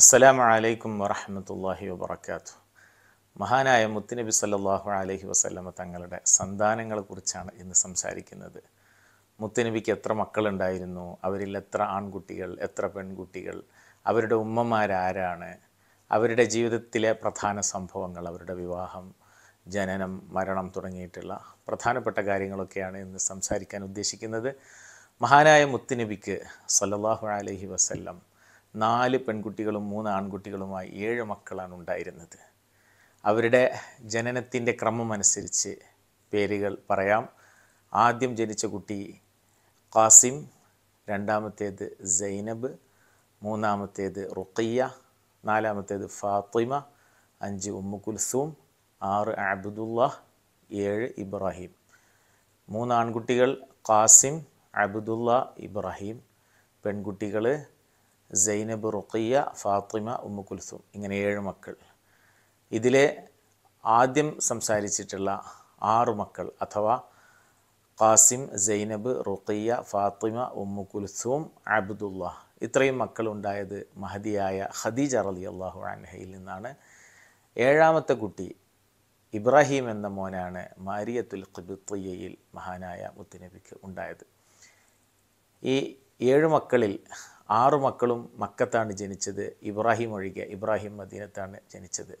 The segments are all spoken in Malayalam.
അസ്സലാമു അലൈക്കും വറഹമത്തല്ലാഹി വബർക്കാത്തു മഹാനായ മുത്തുനബി സല്ലാഹു അലഹി വസ്ലമ തങ്ങളുടെ സന്താനങ്ങളെക്കുറിച്ചാണ് ഇന്ന് സംസാരിക്കുന്നത് മുത്തുനബിക്ക് എത്ര മക്കളുണ്ടായിരുന്നു അവരിൽ എത്ര ആൺകുട്ടികൾ എത്ര പെൺകുട്ടികൾ അവരുടെ ഉമ്മമാരാരാണ് അവരുടെ ജീവിതത്തിലെ പ്രധാന സംഭവങ്ങൾ അവരുടെ വിവാഹം ജനനം മരണം തുടങ്ങിയിട്ടുള്ള പ്രധാനപ്പെട്ട കാര്യങ്ങളൊക്കെയാണ് ഇന്ന് സംസാരിക്കാൻ ഉദ്ദേശിക്കുന്നത് മഹാനായ മുത്തുനബിക്ക് സല്ലാഹു അലഹി വസ്ല്ലം നാല് പെൺകുട്ടികളും മൂന്ന് ആൺകുട്ടികളുമായി ഏഴ് മക്കളാണ് ഉണ്ടായിരുന്നത് അവരുടെ ജനനത്തിൻ്റെ ക്രമമനുസരിച്ച് പേരുകൾ പറയാം ആദ്യം ജനിച്ച കുട്ടി ഖാസിം രണ്ടാമത്തേത് സൈനബ് മൂന്നാമത്തേത് റുഖയ്യ നാലാമത്തേത് ഫാത്തിമ അഞ്ച് ഉമ്മു കുൽസൂം ആറ് അബ്ദുല്ല ഏഴ് ഇബ്രാഹിം മൂന്ന് ആൺകുട്ടികൾ ഖാസിം അബ്ദുല്ല ഇബ്രാഹിം പെൺകുട്ടികൾ Zainab Ruqayya Fatima Umm Kulthum ഇങ്ങനെ ഏഴ് മക്കൾ ഇതിലെ ആദ്യം സംസാരിച്ചിട്ടുള്ള ആറ് മക്കൾ അഥവാ Qasim Zainab Ruqayya Fatima Umm Kulthum Abdullah ഇത്രയും ഉണ്ടായത് മഹദിയായ ഖദീജ റളിയല്ലാഹു അള്ളാഹു അൻഹയിൽ നിന്നാണ് ഏഴാമത്തെ കുട്ടി ഇബ്രാഹിം എന്ന മോനാണ് മാരിയത്തുൽ ഖിബിത്തയ്യയിൽ മഹാനായ മുത്തുനബിക്ക് ഉണ്ടായത് ഈ ഏഴ് മക്കളിൽ ആറു മക്കളും മക്കത്താണ് ജനിച്ചത് ഇബ്രാഹിം ഒഴികെ ഇബ്രാഹിം മദീനത്താണ് ജനിച്ചത്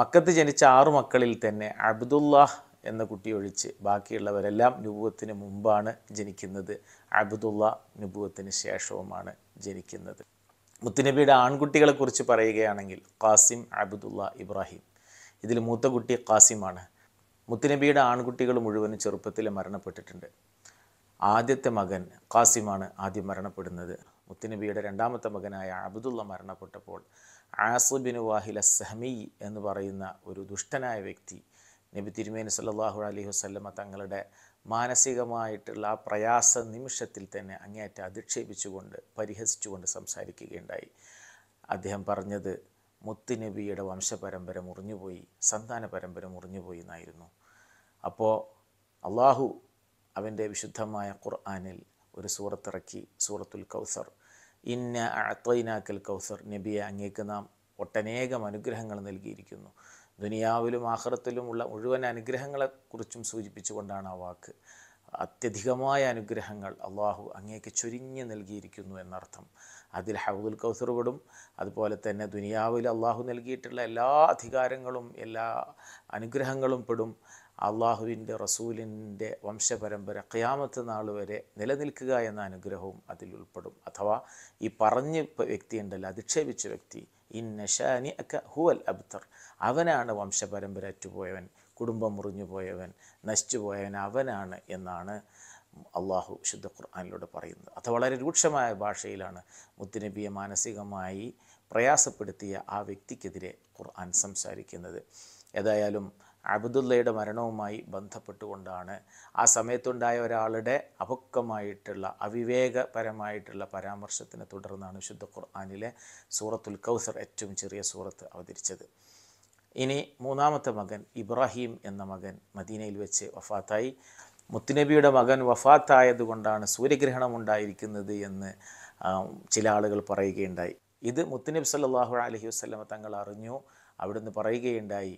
മക്കത്ത് ജനിച്ച ആറു മക്കളിൽ തന്നെ അബ്ദുല്ലാഹ് എന്ന കുട്ടി ഒഴിച്ച് ബാക്കിയുള്ളവരെല്ലാം നുപൂവത്തിന് മുമ്പാണ് ജനിക്കുന്നത് അബ്ദുള്ള നുപൂവത്തിന് ശേഷവുമാണ് ജനിക്കുന്നത് മുത്തുനബിയുടെ ആൺകുട്ടികളെക്കുറിച്ച് പറയുകയാണെങ്കിൽ ഖാസിം അബ്ദുള്ള ഇബ്രാഹിം ഇതിൽ മൂത്ത കുട്ടി ഖാസിമാണ് മുത്തുനബിയുടെ ആൺകുട്ടികൾ മുഴുവനും ചെറുപ്പത്തിൽ മരണപ്പെട്ടിട്ടുണ്ട് ആദ്യത്തെ മകൻ ഖാസിമാണ് ആദ്യം മരണപ്പെടുന്നത് മുത്തുനബിയുടെ രണ്ടാമത്തെ മകനായ അബ്ദുള്ള മരണപ്പെട്ടപ്പോൾ ആസബിന് വാഹില സഹമി എന്ന് പറയുന്ന ഒരു ദുഷ്ടനായ വ്യക്തി നബി തിരുമേനി സല്ലാഹു അലൈഹി വസ്ലമ തങ്ങളുടെ മാനസികമായിട്ടുള്ള ആ പ്രയാസ നിമിഷത്തിൽ തന്നെ അങ്ങേയറ്റ അധിക്ഷേപിച്ചുകൊണ്ട് പരിഹസിച്ചുകൊണ്ട് സംസാരിക്കുകയുണ്ടായി അദ്ദേഹം പറഞ്ഞത് മുത്തുനബിയുടെ വംശപരമ്പര മുറിഞ്ഞുപോയി സന്താന പരമ്പര മുറിഞ്ഞുപോയി എന്നായിരുന്നു അപ്പോൾ അള്ളാഹു അവൻ്റെ വിശുദ്ധമായ ഖുർആാനിൽ ഒരു സൂറത്തിറക്കി സൂറത്തുൽ കൗസർ ഇന്ന അത്തൈനാക്കൽ കൗസർ നബിയെ അങ്ങേക്ക് നാം ഒട്ടനേകം അനുഗ്രഹങ്ങൾ നൽകിയിരിക്കുന്നു ദുനിയാവിലും ആഹ്റത്തിലുമുള്ള മുഴുവൻ അനുഗ്രഹങ്ങളെക്കുറിച്ചും സൂചിപ്പിച്ചുകൊണ്ടാണ് ആ വാക്ക് അത്യധികമായ അനുഗ്രഹങ്ങൾ അള്ളാഹു അങ്ങേക്ക് ചുരുങ്ങി നൽകിയിരിക്കുന്നു എന്നർത്ഥം അതിൽ ഹൗദുൽ കൗസറുകളും അതുപോലെ തന്നെ ദുനിയാവിൽ അള്ളാഹു നൽകിയിട്ടുള്ള എല്ലാ അധികാരങ്ങളും എല്ലാ അനുഗ്രഹങ്ങളും പെടും അള്ളാഹുവിൻ്റെ റസൂലിൻ്റെ വംശപരമ്പര ക്യാമത്ത് നാൾ വരെ നിലനിൽക്കുക എന്ന അനുഗ്രഹവും അതിൽ ഉൾപ്പെടും അഥവാ ഈ പറഞ്ഞ വ്യക്തി ഉണ്ടല്ലോ അധിക്ഷേപിച്ച വ്യക്തി ഇൻ നഷാനി അക്ക ഹുവൽ അബ്തർ അവനാണ് വംശപരമ്പര അറ്റുപോയവൻ കുടുംബം മുറിഞ്ഞു പോയവൻ നശിച്ചു പോയവൻ അവനാണ് എന്നാണ് അള്ളാഹു ശുദ്ധ ഖുർആാനിലൂടെ പറയുന്നത് അത് വളരെ രൂക്ഷമായ ഭാഷയിലാണ് മുത്തുനബിയെ മാനസികമായി പ്രയാസപ്പെടുത്തിയ ആ വ്യക്തിക്കെതിരെ ഖുർആൻ സംസാരിക്കുന്നത് ഏതായാലും അബ്ദുല്ലയുടെ മരണവുമായി ബന്ധപ്പെട്ടുകൊണ്ടാണ് ആ സമയത്തുണ്ടായ ഒരാളുടെ അപക്വമായിട്ടുള്ള അവിവേകപരമായിട്ടുള്ള പരാമർശത്തിനെ തുടർന്നാണ് വിശുദ്ധ ഖുർആാനിലെ സൂറത്തുൽ കൗസർ ഏറ്റവും ചെറിയ സൂറത്ത് അവതരിച്ചത് ഇനി മൂന്നാമത്തെ മകൻ ഇബ്രാഹിം എന്ന മകൻ മദീനയിൽ വെച്ച് വഫാത്തായി മുത്തുനബിയുടെ മകൻ വഫാത്തായതുകൊണ്ടാണ് സൂര്യഗ്രഹണം ഉണ്ടായിരിക്കുന്നത് എന്ന് ചില ആളുകൾ പറയുകയുണ്ടായി ഇത് മുത്തുനബി സല്ലാഹു അലഹി വസ്ലമ തങ്ങൾ അറിഞ്ഞു അവിടുന്ന് പറയുകയുണ്ടായി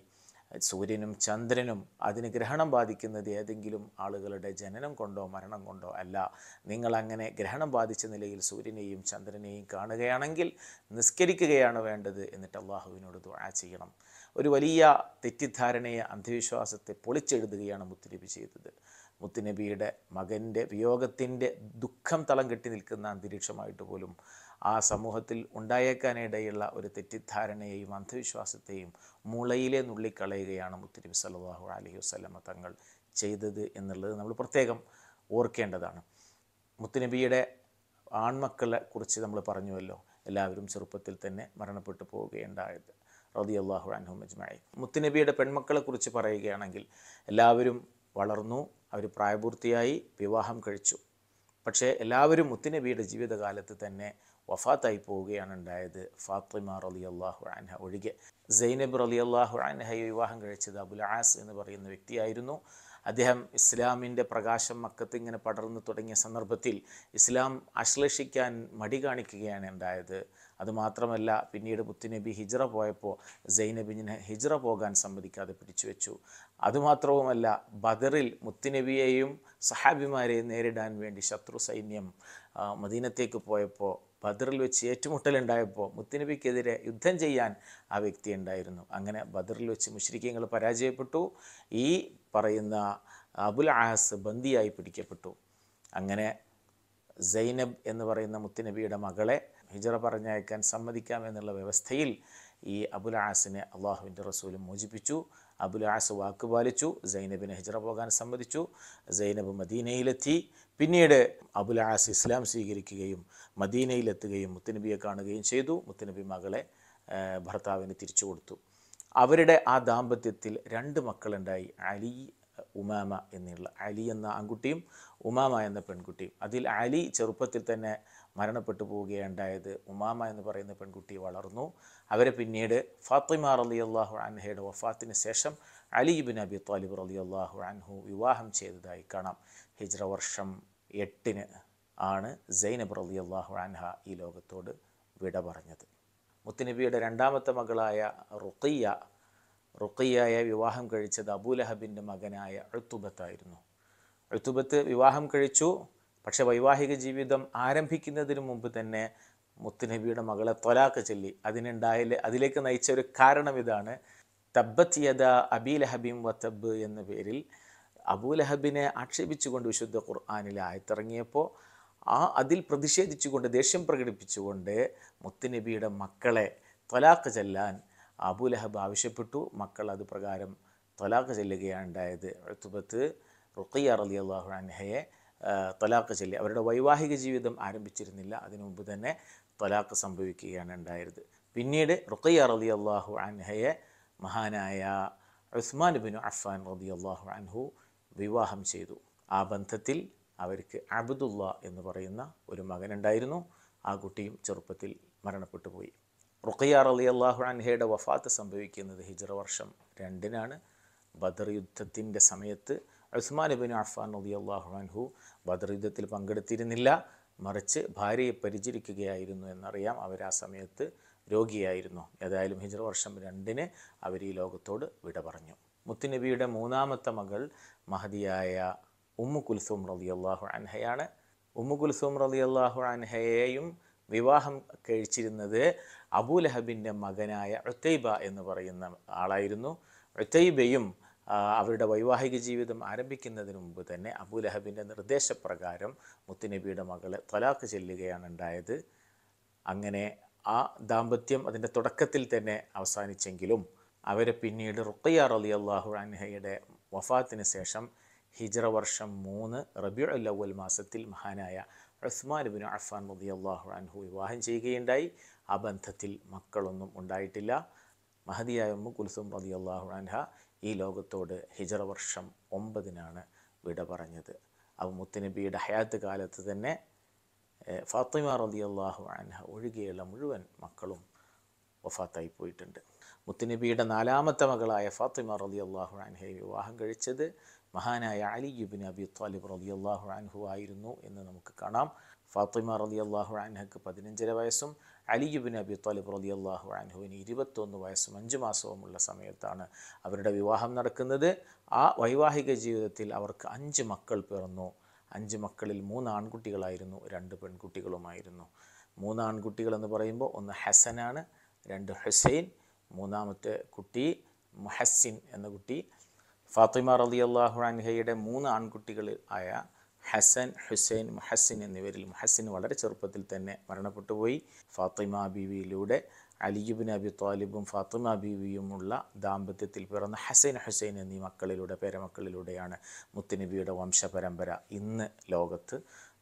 സൂര്യനും ചന്ദ്രനും അതിന് ഗ്രഹണം ബാധിക്കുന്നത് ഏതെങ്കിലും ആളുകളുടെ ജനനം കൊണ്ടോ മരണം കൊണ്ടോ അല്ല നിങ്ങളങ്ങനെ ഗ്രഹണം ബാധിച്ച നിലയിൽ സൂര്യനെയും ചന്ദ്രനെയും കാണുകയാണെങ്കിൽ നിസ്കരിക്കുകയാണ് വേണ്ടത് എന്നിട്ട് അള്ളാഹുവിനോട് ദുആ ചെയ്യണം ഒരു വലിയ തെറ്റിദ്ധാരണയെ അന്ധവിശ്വാസത്തെ പൊളിച്ചെഴുതുകയാണ് മുത്തുനബി ചെയ്തത് മുത്തുനബിയുടെ മകൻ്റെ വിയോഗത്തിൻ്റെ ദുഃഖം തളം കെട്ടി നിൽക്കുന്ന അന്തരീക്ഷമായിട്ട് പോലും ആ സമൂഹത്തിൽ ഉണ്ടായേക്കാനിടയുള്ള ഒരു തെറ്റിദ്ധാരണയെയും അന്ധവിശ്വാസത്തെയും മുളയിലെ നുള്ളിക്കളയുകയാണ് മുത്തരിബ് സലാഹു അലഹി വസ്ലമ തങ്ങൾ ചെയ്തത് എന്നുള്ളത് നമ്മൾ പ്രത്യേകം ഓർക്കേണ്ടതാണ് മുത്തുനബിയുടെ ആൺമക്കളെ കുറിച്ച് നമ്മൾ പറഞ്ഞുവല്ലോ എല്ലാവരും ചെറുപ്പത്തിൽ തന്നെ മരണപ്പെട്ടു പോവുകയുണ്ടായത് റതി അള്ളാഹു അനഹു മജ്മായി മുത്തുനബിയുടെ പെൺമക്കളെ കുറിച്ച് പറയുകയാണെങ്കിൽ എല്ലാവരും വളർന്നു അവർ പ്രായപൂർത്തിയായി വിവാഹം കഴിച്ചു പക്ഷേ എല്ലാവരും മുത്തുനബിയുടെ ജീവിതകാലത്ത് തന്നെ വഫാത്തായി പോവുകയാണ് ഉണ്ടായത് ഫാത്തിമ റലി അള്ളാഹു അൻഹ ഒഴികെ സൈനബ് റലി അള്ളാഹു അൻഹയെ വിവാഹം കഴിച്ചത് അബുൽ ആസ് എന്ന് പറയുന്ന വ്യക്തിയായിരുന്നു അദ്ദേഹം ഇസ്ലാമിൻ്റെ പ്രകാശം മക്കത്ത് ഇങ്ങനെ പടർന്നു തുടങ്ങിയ സന്ദർഭത്തിൽ ഇസ്ലാം ആശ്ലേഷിക്കാൻ മടി കാണിക്കുകയാണ് ഉണ്ടായത് അതുമാത്രമല്ല പിന്നീട് മുത്തുനബി ഹിജ്റ പോയപ്പോൾ സൈനബിനെ ഹിജ്റ പോകാൻ സമ്മതിക്കാതെ പിടിച്ചുവെച്ചു അതുമാത്രവുമല്ല ബദറിൽ മുത്തുനബിയെയും സഹാബിമാരെയും നേരിടാൻ വേണ്ടി ശത്രു സൈന്യം മദീനത്തേക്ക് പോയപ്പോൾ ബദറിൽ വെച്ച് ഏറ്റുമുട്ടലുണ്ടായപ്പോൾ മുത്തനബിക്കെതിരെ യുദ്ധം ചെയ്യാൻ ആ വ്യക്തി ഉണ്ടായിരുന്നു അങ്ങനെ ബദറിൽ വെച്ച് മുഷ്രിക്കങ്ങൾ പരാജയപ്പെട്ടു ഈ പറയുന്ന അബുൽ ആഹസ് ബന്ദിയായി പിടിക്കപ്പെട്ടു അങ്ങനെ സൈനബ് എന്ന് പറയുന്ന മുത്തുനബിയുടെ മകളെ ഹിജറ പറഞ്ഞയക്കാൻ സമ്മതിക്കാം എന്നുള്ള വ്യവസ്ഥയിൽ ഈ അബുൽ ആസിനെ അള്ളാഹുവിൻ്റെ റസൂൽ മോചിപ്പിച്ചു അബുൽ ആസ് വാക്കുപാലിച്ചു സൈനബിനെ ഹിജറ പോകാൻ സമ്മതിച്ചു സൈനബ് മദീനയിലെത്തി പിന്നീട് അബുലാസ് ഇസ്ലാം സ്വീകരിക്കുകയും മദീനയിലെത്തുകയും മുത്തനബിയെ കാണുകയും ചെയ്തു മുത്തനബി മകളെ ഭർത്താവിന് തിരിച്ചു കൊടുത്തു അവരുടെ ആ ദാമ്പത്യത്തിൽ രണ്ട് മക്കളുണ്ടായി അലി ഉമാമ എന്നുള്ള അലി എന്ന ആൺകുട്ടിയും ഉമാമ എന്ന പെൺകുട്ടിയും അതിൽ അലി ചെറുപ്പത്തിൽ തന്നെ മരണപ്പെട്ടു പോവുകയുണ്ടായത് ഉമാമ എന്ന് പറയുന്ന പെൺകുട്ടി വളർന്നു അവരെ പിന്നീട് ഫാത്തിമ അലി അള്ളാഹു അൻഹയുടെ വഫാത്തിന് ശേഷം അലിബിൻ അബി താലിബ് അലി അള്ളാഹു അൻഹു വിവാഹം ചെയ്തതായി കാണാം ഹിജ്ര വർഷം എട്ടിന് ആണ് സൈനബ് അലി അള്ളാഹു അൻഹ ഈ ലോകത്തോട് വിട പറഞ്ഞത് മുത്തുനബിയുടെ രണ്ടാമത്തെ മകളായ റുഖിയ റുഖിയയെ വിവാഹം കഴിച്ചത് അബൂലഹബിൻ്റെ മകനായ അഴുത്തുബത്തായിരുന്നു അഴുത്തുബത്ത് വിവാഹം കഴിച്ചു പക്ഷെ വൈവാഹിക ജീവിതം ആരംഭിക്കുന്നതിന് മുമ്പ് തന്നെ മുത്തുനബിയുടെ മകളെ തൊലാക്ക് ചൊല്ലി അതിനുണ്ടായ അതിലേക്ക് നയിച്ച ഒരു കാരണം ഇതാണ് തബ്ബത്ത് യദ അബി ലഹബിം വത്തബ് എന്ന പേരിൽ അബൂലഹബിനെ ആക്ഷേപിച്ചുകൊണ്ട് വിശുദ്ധ ഖുർആാനിൽ ആയത്തിറങ്ങിയപ്പോൾ ആ അതിൽ പ്രതിഷേധിച്ചുകൊണ്ട് ദേഷ്യം പ്രകടിപ്പിച്ചുകൊണ്ട് മുത്തുനബിയുടെ മക്കളെ തൊലാക്ക് ചെല്ലാൻ അബൂലഹബ് ആവശ്യപ്പെട്ടു മക്കൾ അത് പ്രകാരം തൊലാക്ക് ചെല്ലുകയാണ് ഉണ്ടായത് എഴുത്തുപത്ത് റുഖിയ അലി അള്ളാഹു അൻഹയെ തലാഖ് ചൊല്ലി അവരുടെ വൈവാഹിക ജീവിതം ആരംഭിച്ചിരുന്നില്ല അതിനു മുമ്പ് തന്നെ തലാഖ് സംഭവിക്കുകയാണ് ഉണ്ടായത് പിന്നീട് റുഖയ്യ റതി അള്ളാഹു അൻഹയെ മഹാനായ ഉസ്മാൻ ഇബ്നു അഫാൻ റതി അള്ളാഹു അൻഹു വിവാഹം ചെയ്തു ആ ബന്ധത്തിൽ അവർക്ക് അബ്ദുള്ള എന്ന് പറയുന്ന ഒരു മകനുണ്ടായിരുന്നു ആ കുട്ടിയും ചെറുപ്പത്തിൽ മരണപ്പെട്ടു പോയി റുഖയ്യ റലി അള്ളാഹു അൻഹയുടെ വഫാത്ത് സംഭവിക്കുന്നത് ഹിജ്റ വർഷം രണ്ടിനാണ് ബദർ യുദ്ധത്തിൻ്റെ സമയത്ത് ഉസ്മാൻ ഇബിൻ അഫാൻ അലി അള്ളാഹു അൻഹു ബദർ യുദ്ധത്തിൽ പങ്കെടുത്തിരുന്നില്ല മറിച്ച് ഭാര്യയെ പരിചരിക്കുകയായിരുന്നു എന്നറിയാം അവർ ആ സമയത്ത് രോഗിയായിരുന്നു ഏതായാലും ഹിജ്ര വർഷം രണ്ടിന് അവർ ഈ ലോകത്തോട് വിട പറഞ്ഞു മുത്തുനബിയുടെ മൂന്നാമത്തെ മകൾ മഹതിയായ ഉമ്മു കുൽസൂം റലി അള്ളാഹു അൻഹയാണ് ഉമ്മു കുൽസൂം റലി അള്ളാഹു അൻഹയെയും വിവാഹം കഴിച്ചിരുന്നത് അബൂലഹബിൻ്റെ മകനായ ഉത്തൈബ എന്ന് പറയുന്ന ആളായിരുന്നു ഉത്തൈബയും അവരുടെ വൈവാഹിക ജീവിതം ആരംഭിക്കുന്നതിന് മുമ്പ് തന്നെ അബുലഹബിൻ്റെ നിർദ്ദേശപ്രകാരം മുത്തുനബിയുടെ മകളെ തൊലാക്ക് ചെല്ലുകയാണ് ഉണ്ടായത് അങ്ങനെ ആ ദാമ്പത്യം അതിൻ്റെ തുടക്കത്തിൽ തന്നെ അവസാനിച്ചെങ്കിലും അവരെ പിന്നീട് റുക്കയ്യ അലി അള്ളാഹു അൻഹയുടെ വഫാത്തിന് ശേഷം ഹിജ്റ വർഷം മൂന്ന് റബിയുൽ അല്ലവൽ മാസത്തിൽ മഹാനായ ഉസ്മാൻ ബിൻ അഫാൻ റലി അള്ളാഹു അൻഹു വിവാഹം ചെയ്യുകയുണ്ടായി ആ ബന്ധത്തിൽ മക്കളൊന്നും ഉണ്ടായിട്ടില്ല മഹദിയായ ഉമ്മു കുൽസും റലി അള്ളാഹു അൻഹ ഈ ലോകത്തോട് ഹിജറ വർഷം ഒമ്പതിനാണ് വിട പറഞ്ഞത് അപ്പോൾ മുത്തുനബിയുടെ ഹയാത്ത് കാലത്ത് തന്നെ ഫാത്തിമ റതി അള്ളാഹു അൻഹ ഒഴികെയുള്ള മുഴുവൻ മക്കളും വഫാത്തായി പോയിട്ടുണ്ട് മുത്തുനബിയുടെ നാലാമത്തെ മകളായ ഫാത്തിമ അലി അള്ളാഹു അൻഹയെ വിവാഹം കഴിച്ചത് മഹാനായ അലി യുബിൻ അബി ത്വാലിബ് അലി അള്ളാഹു അൻഹു ആയിരുന്നു എന്ന് നമുക്ക് കാണാം ഫാത്തിമ അലി അള്ളാഹു അൻഹക്ക് പതിനഞ്ചര വയസ്സും അലിബിൻ അബി താലിബ് റലി അള്ളാഹു അനുവിന് ഇരുപത്തൊന്ന് വയസ്സും അഞ്ച് മാസവുമുള്ള സമയത്താണ് അവരുടെ വിവാഹം നടക്കുന്നത് ആ വൈവാഹിക ജീവിതത്തിൽ അവർക്ക് അഞ്ച് മക്കൾ പിറന്നു അഞ്ച് മക്കളിൽ മൂന്ന് ആൺകുട്ടികളായിരുന്നു രണ്ട് പെൺകുട്ടികളുമായിരുന്നു മൂന്ന് ആൺകുട്ടികൾ എന്ന് പറയുമ്പോൾ ഒന്ന് ഹസനാണ് രണ്ട് ഹുസൈൻ മൂന്നാമത്തെ കുട്ടി മുഹസ്സിൻ എന്ന കുട്ടി ഫാത്തിമ അള്ളാഹു അൻഹയുടെ മൂന്ന് ആൺകുട്ടികൾ ആയ ഹസൻ ഹുസൈൻ മുഹസിൻ എന്നിവരിൽ മുഹസിൻ വളരെ ചെറുപ്പത്തിൽ തന്നെ മരണപ്പെട്ടുപോയി ഫാത്തിമ ബീവിയിലൂടെ അലിയുബിൻ അബി താലിബും ഫാത്തിമ ബീവിയുമുള്ള ദാമ്പത്യത്തിൽ പിറന്ന ഹസൈൻ ഹുസൈൻ എന്നീ മക്കളിലൂടെ പേരമക്കളിലൂടെയാണ് മുത്തുനബിയുടെ വംശപരമ്പര ഇന്ന് ലോകത്ത്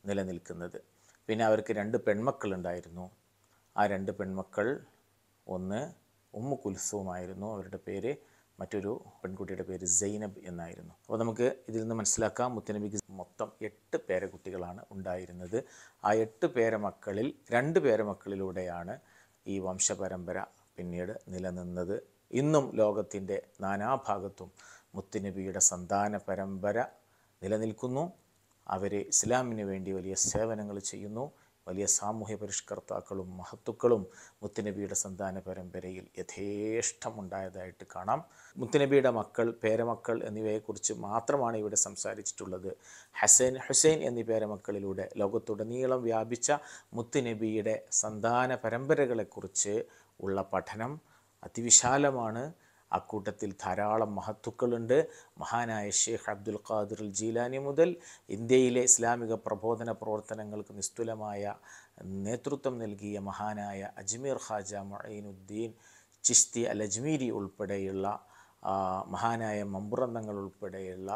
നിലനിൽക്കുന്നത് പിന്നെ അവർക്ക് രണ്ട് പെൺമക്കളുണ്ടായിരുന്നു ആ രണ്ട് പെൺമക്കൾ ഒന്ന് ഉമ്മു കുൽസുമായിരുന്നു അവരുടെ പേര് മറ്റൊരു പെൺകുട്ടിയുടെ പേര് സൈനബ് എന്നായിരുന്നു അപ്പോൾ നമുക്ക് ഇതിൽ നിന്ന് മനസ്സിലാക്കാം മുത്തനബിക്ക് മൊത്തം എട്ട് പേര കുട്ടികളാണ് ഉണ്ടായിരുന്നത് ആ എട്ട് പേര മക്കളിൽ രണ്ട് പേര മക്കളിലൂടെയാണ് ഈ വംശപരമ്പര പിന്നീട് നിലനിന്നത് ഇന്നും ലോകത്തിൻ്റെ നാനാഭാഗത്തും മുത്തുനബിയുടെ സന്താന പരമ്പര നിലനിൽക്കുന്നു അവരെ ഇസ്ലാമിന് വേണ്ടി വലിയ സേവനങ്ങൾ ചെയ്യുന്നു വലിയ സാമൂഹ്യ പരിഷ്കർത്താക്കളും മഹത്തുക്കളും മുത്തുനബിയുടെ സന്താന പരമ്പരയിൽ യഥേഷ്ടമുണ്ടായതായിട്ട് കാണാം മുത്തുനബിയുടെ മക്കൾ പേരമക്കൾ എന്നിവയെക്കുറിച്ച് മാത്രമാണ് ഇവിടെ സംസാരിച്ചിട്ടുള്ളത് ഹസൈൻ ഹുസൈൻ എന്നീ പേരമക്കളിലൂടെ ലോകത്തുടനീളം വ്യാപിച്ച മുത്തുനബിയുടെ സന്താന പരമ്പരകളെക്കുറിച്ച് ഉള്ള പഠനം അതിവിശാലമാണ് അക്കൂട്ടത്തിൽ ധാരാളം മഹത്തുക്കളുണ്ട് മഹാനായ ഷെയ്ഖ് അബ്ദുൽ ഖാദിർ ജീലാനി മുതൽ ഇന്ത്യയിലെ ഇസ്ലാമിക പ്രബോധന പ്രവർത്തനങ്ങൾക്ക് നിസ്തുലമായ നേതൃത്വം നൽകിയ മഹാനായ അജ്മീർ ഖാജ മൊയിനുദ്ദീൻ ചിസ്തി അൽ അജ്മീരി ഉൾപ്പെടെയുള്ള മഹാനായ മമ്പുറന്നങ്ങൾ ഉൾപ്പെടെയുള്ള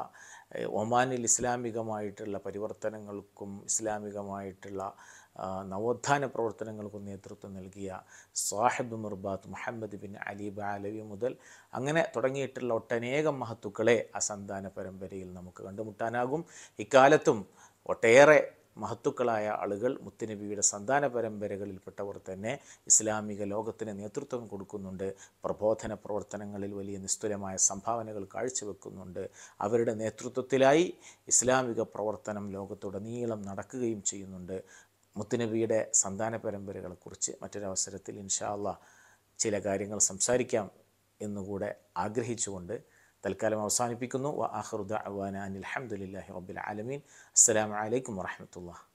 ഒമാനിൽ ഇസ്ലാമികമായിട്ടുള്ള പരിവർത്തനങ്ങൾക്കും ഇസ്ലാമികമായിട്ടുള്ള നവോത്ഥാന പ്രവർത്തനങ്ങൾക്ക് നേതൃത്വം നൽകിയ Sahib Mirbat Muhammad bin Ali Ba'alawi മുതൽ അങ്ങനെ തുടങ്ങിയിട്ടുള്ള ഒട്ടനേകം മഹത്തുക്കളെ ആ സന്താന പരമ്പരയിൽ നമുക്ക് കണ്ടുമുട്ടാനാകും ഇക്കാലത്തും ഒട്ടേറെ മഹത്തുക്കളായ ആളുകൾ മുത്തുനബിയുടെ സന്താന പരമ്പരകളിൽപ്പെട്ടവർ തന്നെ ഇസ്ലാമിക ലോകത്തിന് നേതൃത്വം കൊടുക്കുന്നുണ്ട് പ്രബോധന പ്രവർത്തനങ്ങളിൽ വലിയ നിസ്തുലമായ സംഭാവനകൾ കാഴ്ചവെക്കുന്നുണ്ട് അവരുടെ നേതൃത്വത്തിലായി ഇസ്ലാമിക പ്രവർത്തനം ലോകത്തുടനീളം നടക്കുകയും ചെയ്യുന്നുണ്ട് മുത്തുനബിയുടെ സന്താന പരമ്പരകളെക്കുറിച്ച് മറ്റൊരവസരത്തിൽ ഇൻഷാല്ല ചില കാര്യങ്ങൾ സംസാരിക്കാം എന്നുകൂടെ ആഗ്രഹിച്ചുകൊണ്ട് തൽക്കാലം അവസാനിപ്പിക്കുന്നു വ ആഹ്റുദ അവാന അനിൽ അഹമ്മദില്ലാഹി റബ്ബിൽ ആലമീൻ അസ്സലാമലൈക്കും വാഹമത്തുള്ള